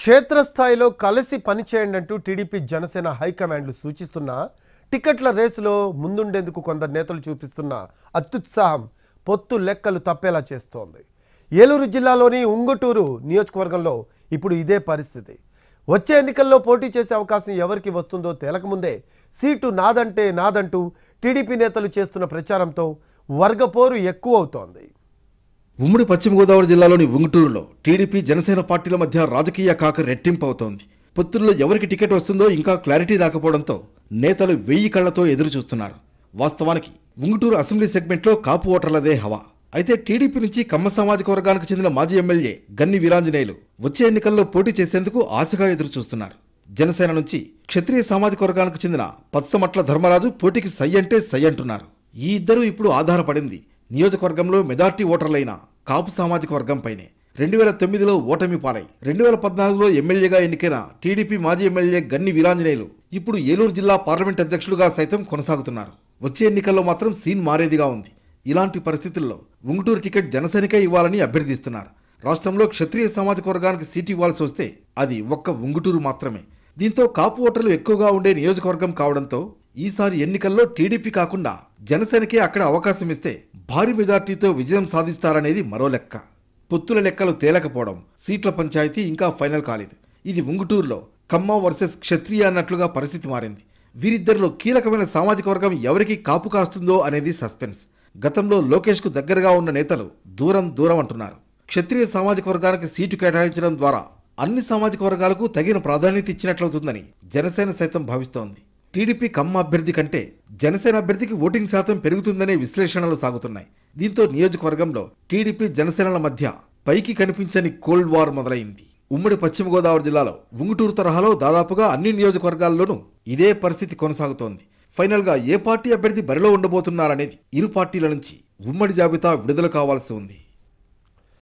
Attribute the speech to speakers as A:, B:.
A: క్షేత్రస్థాయిలో కలిసి పనిచేయండి అంటూ టీడీపీ జనసేన హైకమాండ్లు సూచిస్తున్న టికెట్ల రేసులో ముందుండేందుకు కొందరు నేతలు చూపిస్తున్న అత్యుత్సాహం పొత్తు లెక్కలు తప్పేలా చేస్తోంది ఏలూరు జిల్లాలోని ఉంగుటూరు నియోజకవర్గంలో ఇప్పుడు ఇదే పరిస్థితి వచ్చే ఎన్నికల్లో పోటీ చేసే అవకాశం ఎవరికి వస్తుందో తేలకముందే సీటు నాదంటే నాదంటూ టీడీపీ నేతలు చేస్తున్న ప్రచారంతో వర్గపోరు ఎక్కువవుతోంది ఉమ్మడి పశ్చిమ గోదావరి జిల్లాలోని ఉంగుటూరులో టీడీపీ జనసేన పార్టీల మధ్య
B: రాజకీయ కాక రెట్టింపవుతోంది పొత్తుల్లో ఎవరికి టికెట్ వస్తుందో ఇంకా క్లారిటీ రాకపోవడంతో నేతలు వెయ్యి కళ్లతో ఎదురు చూస్తున్నారు వాస్తవానికి ఉంగుటూరు అసెంబ్లీ సెగ్మెంట్లో కాపు ఓటర్లదే హవా అయితే టీడీపీ నుంచి కమ్మ సామాజిక వర్గానికి చెందిన మాజీ ఎమ్మెల్యే గన్ని వీరాంజనేయులు వచ్చే ఎన్నికల్లో పోటీ చేసేందుకు ఆశగా ఎదురు చూస్తున్నారు జనసేన నుంచి క్షత్రియ సామాజిక వర్గానికి చెందిన పత్సమట్ల ధర్మరాజు పోటీకి సై అంటే సై అంటున్నారు ఈ ఇద్దరూ ఇప్పుడు ఆధారపడింది నియోజకవర్గంలో మెజార్టీ ఓటర్లైన కాపు సామాజిక వర్గంపైనే రెండు వేల తొమ్మిదిలో ఓటమి పాలై రెండు వేల పద్నాలుగులో ఎమ్మెల్యేగా ఎన్నికైన టీడీపీ మాజీ ఎమ్మెల్యే గన్ని వీరాంజనేయులు ఇప్పుడు ఏలూరు జిల్లా పార్లమెంట్ అధ్యక్షులుగా సైతం కొనసాగుతున్నారు వచ్చే ఎన్నికల్లో మాత్రం సీన్ మారేదిగా ఉంది ఇలాంటి పరిస్థితుల్లో ఉంగుటూరు టికెట్ జనసేనకే ఇవ్వాలని అభ్యర్థిస్తున్నారు రాష్ట్రంలో క్షత్రియ సామాజిక వర్గానికి సీటు ఇవ్వాల్సి వస్తే అది ఒక్క ఉంగుటూరు మాత్రమే దీంతో కాపు ఓటర్లు ఎక్కువగా ఉండే నియోజకవర్గం కావడంతో ఈసారి ఎన్నికల్లో టీడీపీ కాకుండా జనసేనకే అక్కడ అవకాశం ఇస్తే భారీ మెజార్టీతో విజయం సాధిస్తారనేది మరో లెక్క పొత్తుల లెక్కలు తేలకపోవడం సీట్ల పంచాయతీ ఇంకా ఫైనల్ కాలేదు ఇది ఉంగుటూరులో కమ్మ వర్సెస్ క్షత్రియ అన్నట్లుగా పరిస్థితి మారింది వీరిద్దరిలో కీలకమైన సామాజిక వర్గం ఎవరికి కాపు కాస్తుందో అనేది సస్పెన్స్ గతంలో లోకేష్కు దగ్గరగా ఉన్న నేతలు దూరం దూరం అంటున్నారు క్షత్రియ సామాజిక వర్గానికి సీటు కేటాయించడం ద్వారా అన్ని సామాజిక వర్గాలకు తగిన ప్రాధాన్యత ఇచ్చినట్లవుతుందని జనసేన సైతం భావిస్తోంది టీడీపీ కమ్మ అభ్యర్థి కంటే జనసేన అభ్యర్థికి ఓటింగ్ శాతం పెరుగుతుందనే విశ్లేషణలు సాగుతున్నాయి దీంతో నియోజకవర్గంలో టీడీపీ జనసేనల మధ్య పైకి కనిపించని కోల్డ్ వార్ మొదలైంది ఉమ్మడి పశ్చిమ గోదావరి జిల్లాలో ఉంగుటూరు తరహాలో దాదాపుగా అన్ని నియోజకవర్గాల్లోనూ ఇదే పరిస్థితి కొనసాగుతోంది ఫైనల్గా ఏ పార్టీ అభ్యర్థి బరిలో ఉండబోతున్నారనేది ఇరు పార్టీల నుంచి ఉమ్మడి జాబితా విడుదల కావాల్సి ఉంది